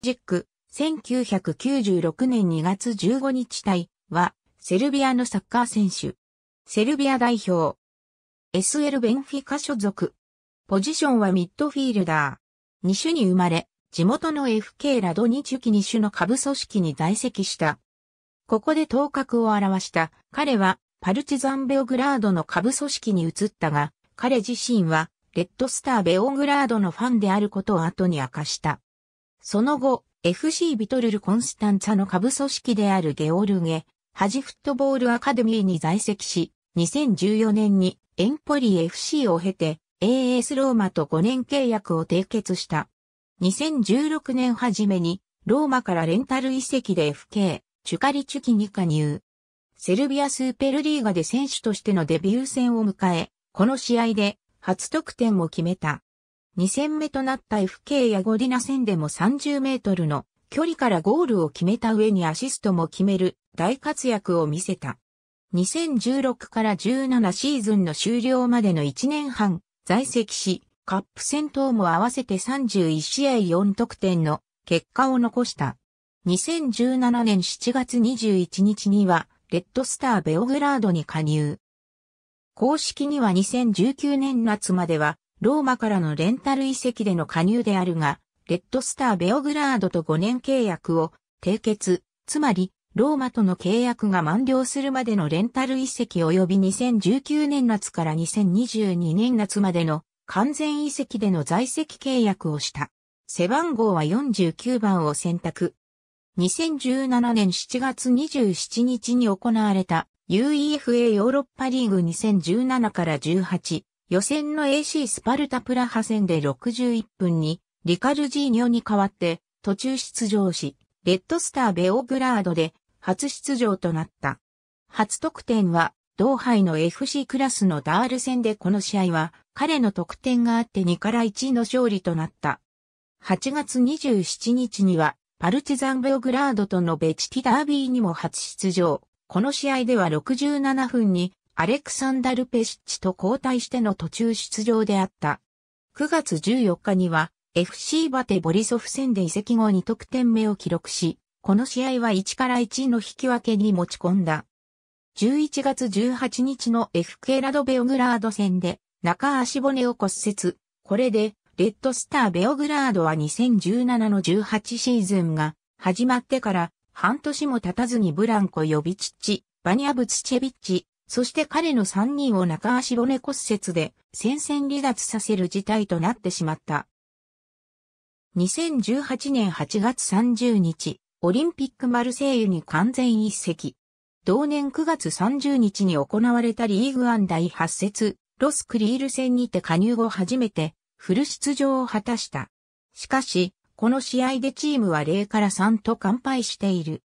ジック、1996年2月15日隊は、セルビアのサッカー選手。セルビア代表。SL ベンフィカ所属。ポジションはミッドフィールダー。2種に生まれ、地元の FK ラドニチュキ2種の下部組織に在籍した。ここで頭角を表した。彼は、パルチザンベオグラードの下部組織に移ったが、彼自身は、レッドスターベオグラードのファンであることを後に明かした。その後、FC ビトルル・コンスタンツァの下部組織であるゲオルゲ、ハジフットボールアカデミーに在籍し、2014年にエンポリ FC を経て AS ローマと5年契約を締結した。2016年初めにローマからレンタル遺跡で FK、チュカリチュキに加入。セルビアスーペルリーガで選手としてのデビュー戦を迎え、この試合で初得点を決めた。2戦目となった FK やゴディナ戦でも30メートルの距離からゴールを決めた上にアシストも決める大活躍を見せた。2016から17シーズンの終了までの1年半在籍し、カップ戦等も合わせて31試合4得点の結果を残した。2017年7月21日には、レッドスターベオグラードに加入。公式には2019年夏まではローマからのレンタル遺跡での加入であるが、レッドスターベオグラードと5年契約を締結、つまり、ローマとの契約が満了するまでのレンタル遺跡及び2019年夏から2022年夏までの完全遺跡での在籍契約をした。背番号は49番を選択。2017年7月27日に行われた UEFA ヨーロッパリーグ2017から18予選の AC スパルタプラハ戦で61分にリカルジーニョに代わって途中出場し、レッドスターベオグラードで初出場となった。初得点は同杯の FC クラスのダール戦でこの試合は彼の得点があって2から1の勝利となった。8月27日にはパルチザンベオグラードとのベチティダービーにも初出場。この試合では67分にアレクサンダル・ペシッチと交代しての途中出場であった。9月14日には FC バテ・ボリソフ戦で移籍後2得点目を記録し、この試合は1から1の引き分けに持ち込んだ。11月18日の FK ラドベオグラード戦で中足骨を骨折。これで、レッドスターベオグラードは2017の18シーズンが始まってから半年も経たずにブランコ・ヨビチッチ、バニャブツチェビッチ、そして彼の3人を中足骨骨折で戦線離脱させる事態となってしまった。2018年8月30日、オリンピックマルセイユに完全一席。同年9月30日に行われたリーグアン第8節、ロスクリール戦にて加入後初めて、フル出場を果たした。しかし、この試合でチームは0から3と完敗している。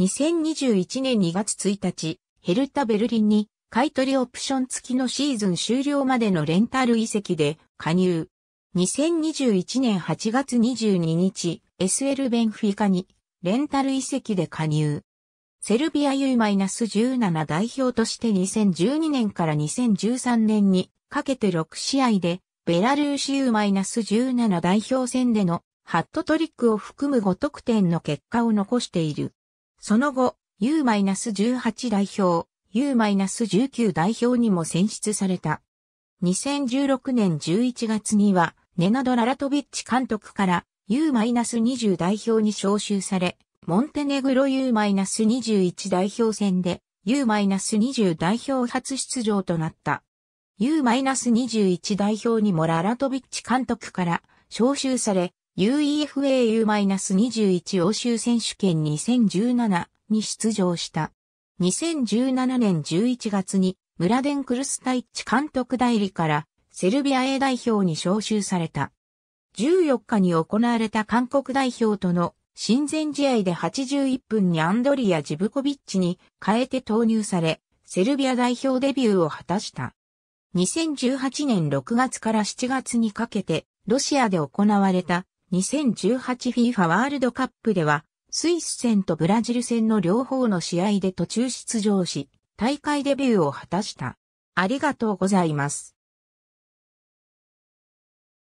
2021年2月1日、ヘルタ・ベルリンに買取オプション付きのシーズン終了までのレンタル移籍で加入。2021年8月22日、SL ベンフィカにレンタル移籍で加入。セルビア U-17 代表として2012年から2013年にかけて6試合でベラルーシ U-17 代表戦でのハットトリックを含む5得点の結果を残している。その後、U-18 代表、U-19 代表にも選出された。2016年11月には、ネナド・ララトビッチ監督から U-20 代表に招集され、モンテネグロ U-21 代表戦で U-20 代表初出場となった。U-21 代表にもララトビッチ監督から招集さ集され、UEFA U-21 欧州選手権2017に出場した。2017年11月にムラデン・クルスタイッチ監督代理からセルビア A 代表に招集された。14日に行われた韓国代表との親善試合で81分にアンドリア・ジブコビッチに変えて投入され、セルビア代表デビューを果たした。2018年6月から7月にかけてロシアで行われた 2018FIFA ワールドカップではスイス戦とブラジル戦の両方の試合で途中出場し、大会デビューを果たした。ありがとうございます。